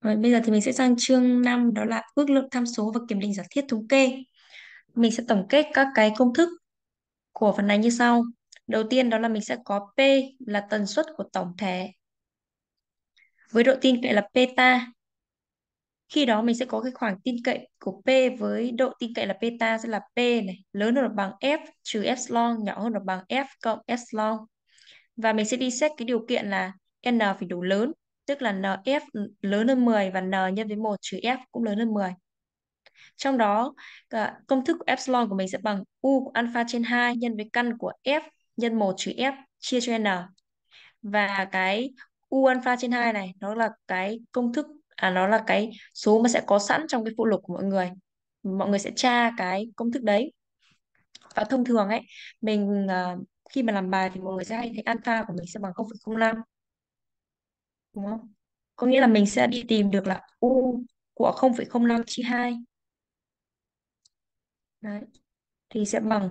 Rồi, bây giờ thì mình sẽ sang chương 5 đó là ước lượng tham số và kiểm định giả thiết thống kê. Mình sẽ tổng kết các cái công thức của phần này như sau. Đầu tiên đó là mình sẽ có P là tần suất của tổng thể với độ tin cậy là peta. Khi đó mình sẽ có cái khoảng tin cậy của P với độ tin cậy là peta sẽ là P này lớn hơn hoặc bằng F trừ epsilon nhỏ hơn hoặc bằng F cộng epsilon. Và mình sẽ đi xét cái điều kiện là n phải đủ lớn, tức là nf lớn hơn 10 và n nhân với 1 trừ f cũng lớn hơn 10. Trong đó, à, công thức của epsilon của mình sẽ bằng u của alpha trên 2 nhân với căn của f nhân 1 trừ f chia cho n. Và cái u alpha trên 2 này nó là cái công thức à nó là cái số mà sẽ có sẵn trong cái phụ lục của mọi người. Mọi người sẽ tra cái công thức đấy. Và thông thường ấy, mình à, khi mà làm bài thì mọi người sẽ hay thấy alpha của mình sẽ bằng 0,05 đúng không? Có nghĩa là mình sẽ đi tìm được là U của 0,05 chia 2. Đấy. Thì sẽ bằng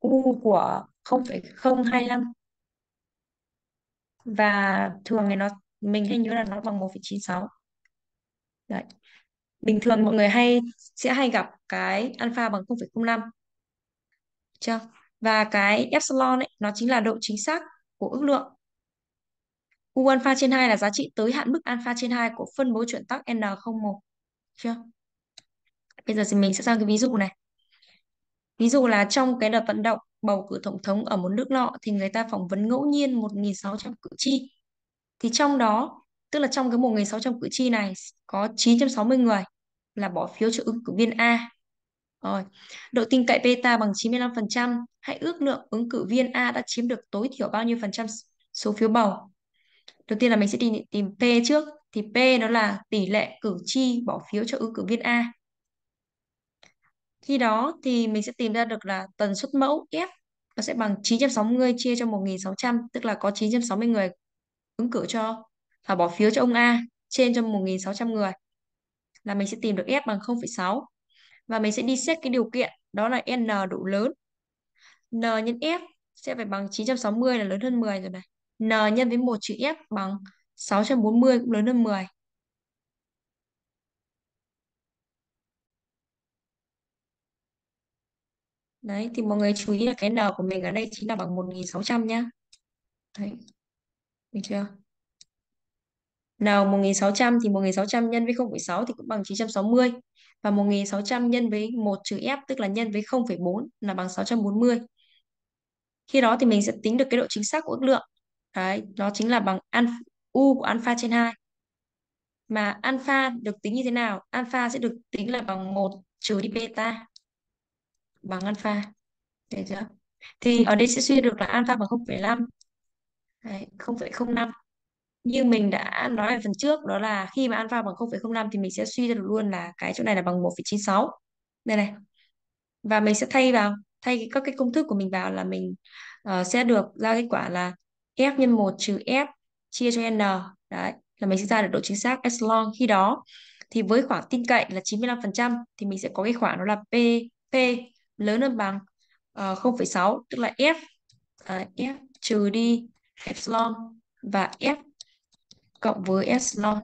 U của 0,025. Và thường thì nó mình hay nhớ là nó bằng 1,96. Đấy. Bình thường mọi người hay sẽ hay gặp cái alpha bằng 0,05. Chưa? Và cái epsilon ấy nó chính là độ chính xác của ước lượng U alpha trên 2 là giá trị tới hạn mức alpha trên 2 của phân bố chuẩn tắc N01. Chưa? Bây giờ thì mình sẽ sang cái ví dụ này. Ví dụ là trong cái đợt vận động bầu cử tổng thống ở một nước nọ thì người ta phỏng vấn ngẫu nhiên 1.600 cử tri. Thì trong đó, tức là trong cái 1.600 cử tri này có 960 người là bỏ phiếu cho ứng cử viên A. Rồi. Độ tin cậy beta bằng 95%. Hãy ước lượng ứng cử viên A đã chiếm được tối thiểu bao nhiêu phần trăm số phiếu bầu đầu tiên là mình sẽ tìm tìm P trước thì P nó là tỷ lệ cử tri bỏ phiếu cho ứng cử viên A khi đó thì mình sẽ tìm ra được là tần suất mẫu F nó sẽ bằng 960 chia cho 1.600 tức là có 960 người ứng cử cho và bỏ phiếu cho ông A trên cho 1.600 người là mình sẽ tìm được F bằng 0,6 và mình sẽ đi xét cái điều kiện đó là N đủ lớn N nhân F sẽ phải bằng 960 là lớn hơn 10 rồi này n nhân với 1 chữ f bằng 640 cũng lớn hơn 10. Đấy, thì mọi người chú ý là cái n của mình ở đây chính là bằng 1.600 nhá. Đấy, được chưa? N 1.600 thì 1.600 nhân với 0,6 thì cũng bằng 960. Và 1.600 nhân với 1 chữ F tức là nhân với 0,4 là bằng 640. Khi đó thì mình sẽ tính được cái độ chính xác của ước lượng. Đấy, nó chính là bằng alpha, u của alpha trên 2. Mà alpha được tính như thế nào? Alpha sẽ được tính là bằng 1 trừ đi beta bằng alpha. thấy chưa? Thì ở đây sẽ suy được là alpha bằng 0,5. Đấy, 0,05. Như mình đã nói ở phần trước đó là khi mà alpha bằng 0,05 thì mình sẽ suy ra được luôn là cái chỗ này là bằng 1,96. Đây này. Và mình sẽ thay vào thay các cái công thức của mình vào là mình uh, sẽ được ra kết quả là F nhân 1 trừ F chia cho N. Đấy, là mình sẽ ra được độ chính xác epsilon khi đó. Thì với khoảng tin cậy là 95% thì mình sẽ có cái khoảng đó là P, P lớn hơn bằng ờ, uh, 0,6 tức là F uh, F trừ đi epsilon và F cộng với epsilon.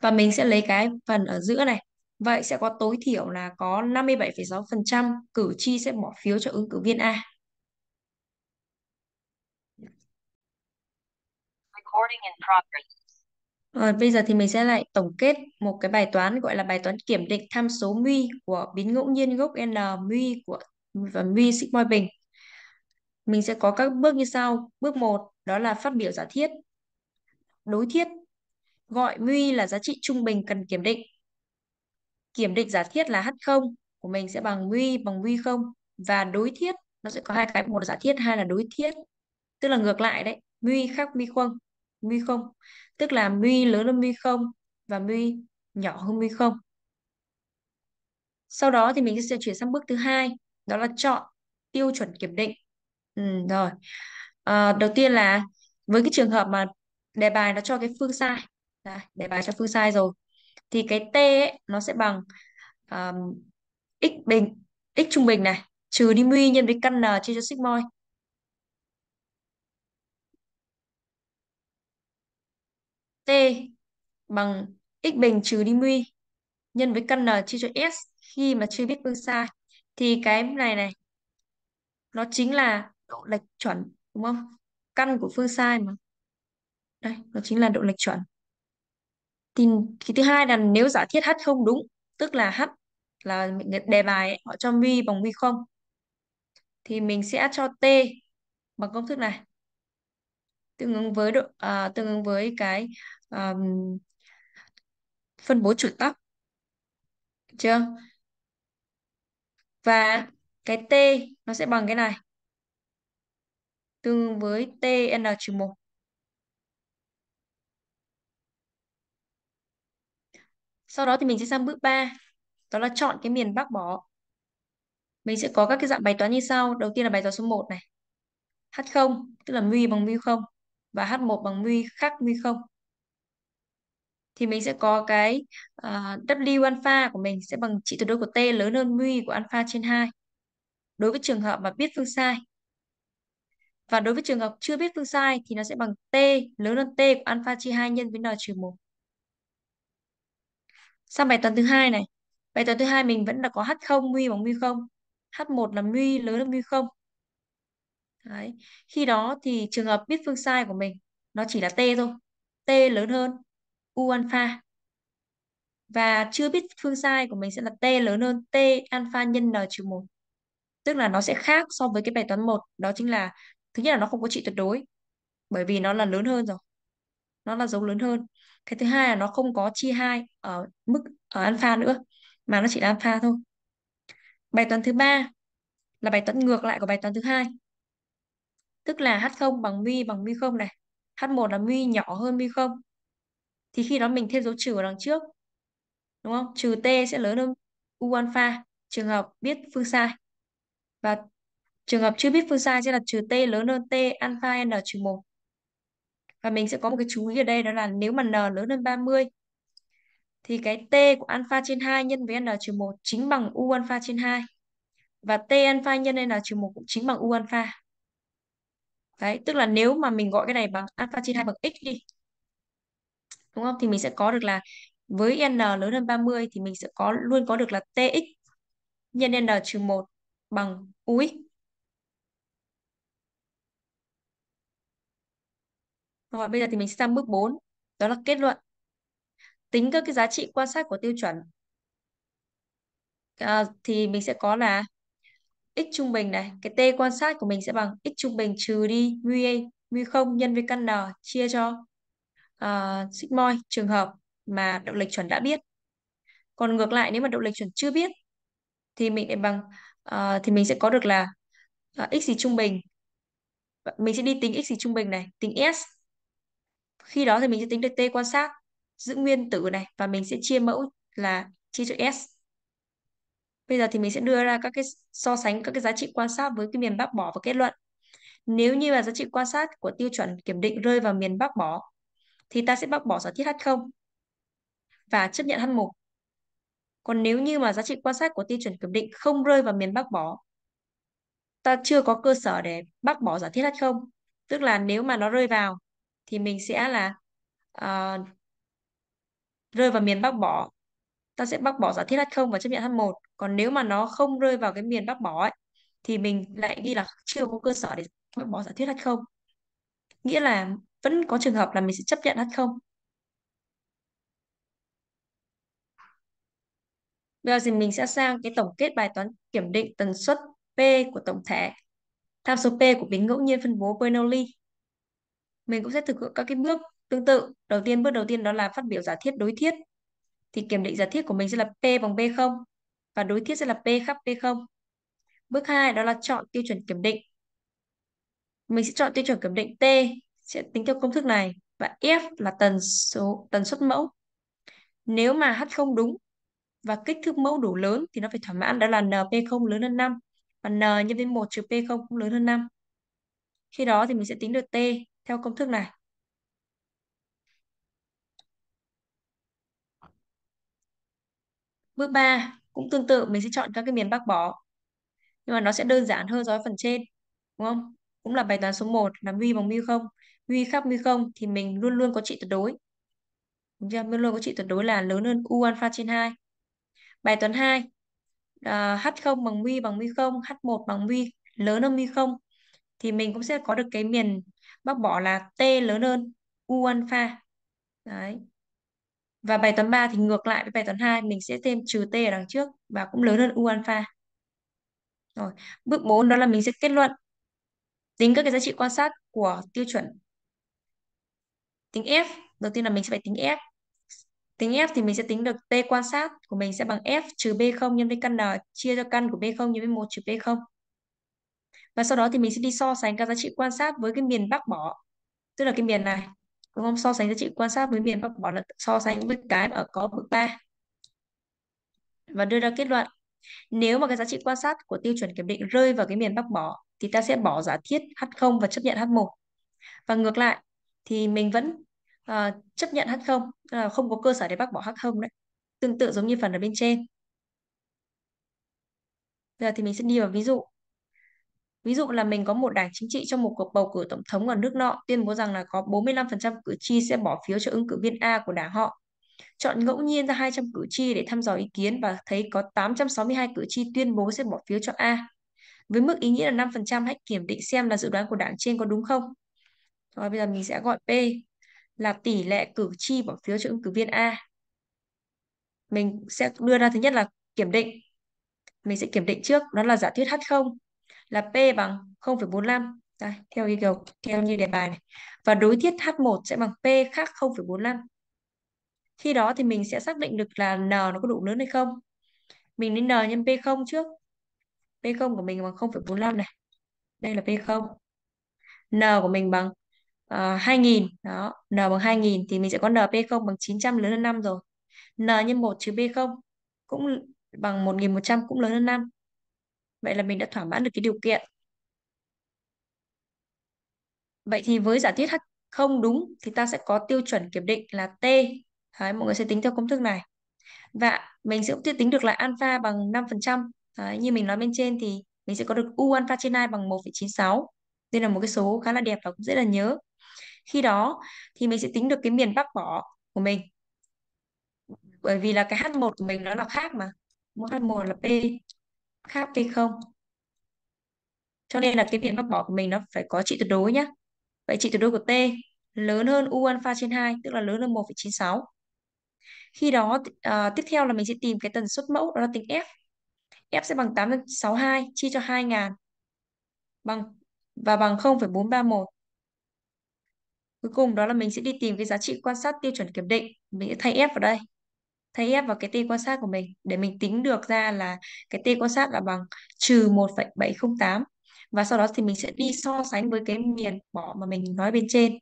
Và mình sẽ lấy cái phần ở giữa này. Vậy sẽ có tối thiểu là có 57,6% cử tri sẽ bỏ phiếu cho ứng cử viên A. Recording in progress. Rồi, bây giờ thì mình sẽ lại tổng kết một cái bài toán gọi là bài toán kiểm định tham số mu của biến ngẫu nhiên gốc n mu của và muy sigmoid bình. Mình sẽ có các bước như sau. Bước 1 đó là phát biểu giả thiết. Đối thiết gọi mu là giá trị trung bình cần kiểm định. Kiểm định giả thiết là h0 của mình sẽ bằng mu bằng mu không và đối thiết nó sẽ có hai cái một là giả thiết hai là đối thiết tức là ngược lại đấy mu khác mu không mu không tức là mu lớn hơn mu không và mu nhỏ hơn mu không sau đó thì mình sẽ chuyển sang bước thứ hai đó là chọn tiêu chuẩn kiểm định ừ, rồi à, đầu tiên là với cái trường hợp mà đề bài nó cho cái phương sai Đây, đề bài cho phương sai rồi thì cái t ấy, nó sẽ bằng um, x bình x trung bình này trừ đi mu nhân với căn n chia cho sigmoid T bằng x bình trừ đi mu nhân với căn n chia cho s khi mà chưa biết phương xa thì cái này này nó chính là độ lệch chuẩn đúng không? Căn của phương xa mà. Đây, nó chính là độ lệch chuẩn. Thì cái thứ hai là nếu giả thiết h không đúng, tức là h là đề bài ấy, họ cho mi bằng mi không thì mình sẽ cho t bằng công thức này tương ứng với độ à, tương ứng với cái um, phân bố chủi tóc chưa và cái t nó sẽ bằng cái này tương với tn trừ một sau đó thì mình sẽ sang bước 3 đó là chọn cái miền bác bỏ mình sẽ có các cái dạng bài toán như sau đầu tiên là bài toán số 1 này h0 tức là mu bằng mu không và h1 bằng mu khác mu không thì mình sẽ có cái uh, W alpha của mình sẽ bằng trị tuyệt đối của t lớn hơn mu của alpha trên 2 đối với trường hợp mà biết phương sai và đối với trường hợp chưa biết phương sai thì nó sẽ bằng t lớn hơn t của alpha chia 2 nhân với n trừ 1 sang bài toán thứ hai này bài toán thứ hai mình vẫn là có h0 mu bằng mu 0 h1 là mu lớn hơn mu 0 Đấy. Khi đó thì trường hợp biết phương sai của mình nó chỉ là t thôi. t lớn hơn U alpha. Và chưa biết phương sai của mình sẽ là T lớn hơn T alpha nhân N-1. Tức là nó sẽ khác so với cái bài toán 1. Đó chính là, thứ nhất là nó không có trị tuyệt đối. Bởi vì nó là lớn hơn rồi. Nó là dấu lớn hơn. Cái thứ hai là nó không có chia 2 ở mức ở alpha nữa. Mà nó chỉ là alpha thôi. Bài toán thứ ba là bài toán ngược lại của bài toán thứ hai. Tức là H0 bằng mu bằng mu0 này. H1 là mu nhỏ hơn mu0 thì khi đó mình thêm dấu trừ ở đằng trước đúng không trừ t sẽ lớn hơn u alpha trường hợp biết phương sai và trường hợp chưa biết phương sai sẽ là trừ t lớn hơn t alpha n trừ 1 và mình sẽ có một cái chú ý ở đây đó là nếu mà n lớn hơn 30 thì cái t của alpha trên 2 nhân với n trừ 1 chính bằng u alpha trên 2 và t alpha nhân n trừ 1 cũng chính bằng u alpha Đấy, tức là nếu mà mình gọi cái này bằng alpha trên 2 bằng x đi đúng không thì mình sẽ có được là với n lớn hơn 30 thì mình sẽ có luôn có được là tx nhân n trừ 1 bằng ux. Rồi bây giờ thì mình sẽ sang bước 4, đó là kết luận. Tính các cái giá trị quan sát của tiêu chuẩn. À, thì mình sẽ có là x trung bình này, cái t quan sát của mình sẽ bằng x trung bình trừ đi mu a mu không nhân với căn n chia cho uh, sigmoid trường hợp mà động lực chuẩn đã biết. Còn ngược lại nếu mà động lực chuẩn chưa biết thì mình lại bằng uh, thì mình sẽ có được là uh, x gì trung bình. Mình sẽ đi tính x gì trung bình này, tính s. Khi đó thì mình sẽ tính được t quan sát giữ nguyên tử này và mình sẽ chia mẫu là chia cho s. Bây giờ thì mình sẽ đưa ra các cái so sánh các cái giá trị quan sát với cái miền bác bỏ và kết luận. Nếu như mà giá trị quan sát của tiêu chuẩn kiểm định rơi vào miền bác bỏ thì ta sẽ bác bỏ giả thiết H0 và chấp nhận H1. Còn nếu như mà giá trị quan sát của tiêu chuẩn kiểm định không rơi vào miền bác bỏ, ta chưa có cơ sở để bác bỏ giả thiết H0. Tức là nếu mà nó rơi vào thì mình sẽ là uh, rơi vào miền bác bỏ. Ta sẽ bác bỏ giả thiết H0 và chấp nhận H1. Còn nếu mà nó không rơi vào cái miền bác bỏ ấy, thì mình lại ghi là chưa có cơ sở để bác bỏ giả thiết H0 nghĩa là vẫn có trường hợp là mình sẽ chấp nhận h không. bây giờ thì mình sẽ sang cái tổng kết bài toán kiểm định tần suất P của tổng thể tham số P của biến ngẫu nhiên phân bố Bernoulli mình cũng sẽ thực hiện các cái bước tương tự đầu tiên bước đầu tiên đó là phát biểu giả thiết đối thiết thì kiểm định giả thiết của mình sẽ là P bằng B0 và đối thiết sẽ là P khắp p 0 bước 2 đó là chọn tiêu chuẩn kiểm định mình sẽ chọn tiêu chuẩn kiểm định T sẽ tính theo công thức này và F là tần số tần suất mẫu. Nếu mà H không đúng và kích thước mẫu đủ lớn thì nó phải thỏa mãn đó là NP0 lớn hơn 5 và N nhân với 1 trừ P0 cũng lớn hơn 5. Khi đó thì mình sẽ tính được T theo công thức này. Bước 3 cũng tương tự mình sẽ chọn các cái miền bác bỏ. Nhưng mà nó sẽ đơn giản hơn so với phần trên, đúng không? cũng là bài toán số 1 là mu bằng mu không mu khác mu không thì mình luôn luôn có trị tuyệt đối Đúng chưa? luôn luôn có trị tuyệt đối là lớn hơn u alpha trên 2 bài toán 2 uh, h0 bằng mu bằng mu không h1 bằng mu lớn hơn mu không thì mình cũng sẽ có được cái miền bác bỏ là t lớn hơn u alpha đấy và bài toán 3 thì ngược lại với bài toán 2 mình sẽ thêm trừ t ở đằng trước và cũng lớn hơn u alpha. Rồi, bước 4 đó là mình sẽ kết luận tính các cái giá trị quan sát của tiêu chuẩn tính f đầu tiên là mình sẽ phải tính f tính f thì mình sẽ tính được t quan sát của mình sẽ bằng f trừ b 0 nhân với căn n chia cho căn của b 0 nhân với một trừ b 0 và sau đó thì mình sẽ đi so sánh các giá trị quan sát với cái miền bác bỏ tức là cái miền này đúng không so sánh giá trị quan sát với miền bác bỏ là so sánh với cái ở có bước 3 và đưa ra kết luận nếu mà cái giá trị quan sát của tiêu chuẩn kiểm định rơi vào cái miền bác bỏ thì ta sẽ bỏ giả thiết H0 và chấp nhận H1. Và ngược lại thì mình vẫn uh, chấp nhận H0, là không có cơ sở để bác bỏ H0 đấy. Tương tự giống như phần ở bên trên. Giờ thì mình sẽ đi vào ví dụ. Ví dụ là mình có một đảng chính trị trong một cuộc bầu cử tổng thống ở nước nọ tuyên bố rằng là có 45% cử tri sẽ bỏ phiếu cho ứng cử viên A của đảng họ. Chọn ngẫu nhiên ra 200 cử tri để thăm dò ý kiến và thấy có 862 cử tri tuyên bố sẽ bỏ phiếu cho A. Với mức ý nghĩa là 5%, hãy kiểm định xem là dự đoán của đảng trên có đúng không. Rồi bây giờ mình sẽ gọi P là tỷ lệ cử tri bỏ phiếu cho ứng cử viên A. Mình sẽ đưa ra thứ nhất là kiểm định. Mình sẽ kiểm định trước, đó là giả thuyết H0 là P bằng 0,45. Đây, theo yêu cầu theo như đề bài này. Và đối thiết H1 sẽ bằng P khác 0,45. Khi đó thì mình sẽ xác định được là N nó có đủ lớn hay không. Mình đến N nhân P0 trước P0 của mình bằng 0,45 này. Đây là P0. N của mình bằng uh, ờ, 2000. Đó, N bằng 2000 thì mình sẽ có NP0 bằng 900 lớn hơn 5 rồi. N nhân 1 trừ P0 cũng bằng 1100 cũng lớn hơn 5. Vậy là mình đã thỏa mãn được cái điều kiện. Vậy thì với giả thiết H không đúng thì ta sẽ có tiêu chuẩn kiểm định là T. Đấy, mọi người sẽ tính theo công thức này. Và mình sẽ cũng tính được là alpha bằng 5% Đấy, như mình nói bên trên thì mình sẽ có được U alpha trên 2 bằng 1,96. Đây là một cái số khá là đẹp và cũng dễ là nhớ. Khi đó thì mình sẽ tính được cái miền bắc bỏ của mình. Bởi vì là cái H1 của mình nó là khác mà. H1 là P khác P0. Cho nên là cái miền bắc bỏ của mình nó phải có trị tuyệt đối nhá. Vậy trị tuyệt đối của T lớn hơn U alpha trên 2 tức là lớn hơn 1,96. Khi đó à, tiếp theo là mình sẽ tìm cái tần suất mẫu đó là tính F F sẽ bằng 862 chia cho 2000 bằng và bằng 0,431. Cuối cùng đó là mình sẽ đi tìm cái giá trị quan sát tiêu chuẩn kiểm định. Mình sẽ thay F vào đây. Thay F vào cái t quan sát của mình để mình tính được ra là cái t quan sát là bằng trừ 1,708. Và sau đó thì mình sẽ đi so sánh với cái miền bỏ mà mình nói bên trên.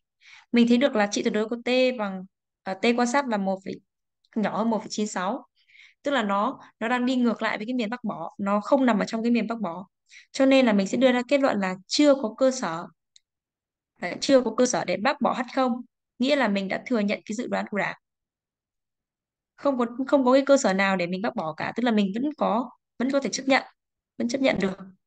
Mình thấy được là trị tuyệt đối của t bằng uh, t quan sát là 1, nhỏ hơn 1,96 tức là nó nó đang đi ngược lại với cái miền Bắc bỏ nó không nằm ở trong cái miền Bắc bỏ cho nên là mình sẽ đưa ra kết luận là chưa có cơ sở chưa có cơ sở để bác bỏ h không nghĩa là mình đã thừa nhận cái dự đoán của đảng không có không có cái cơ sở nào để mình bác bỏ cả tức là mình vẫn có vẫn có thể chấp nhận vẫn chấp nhận được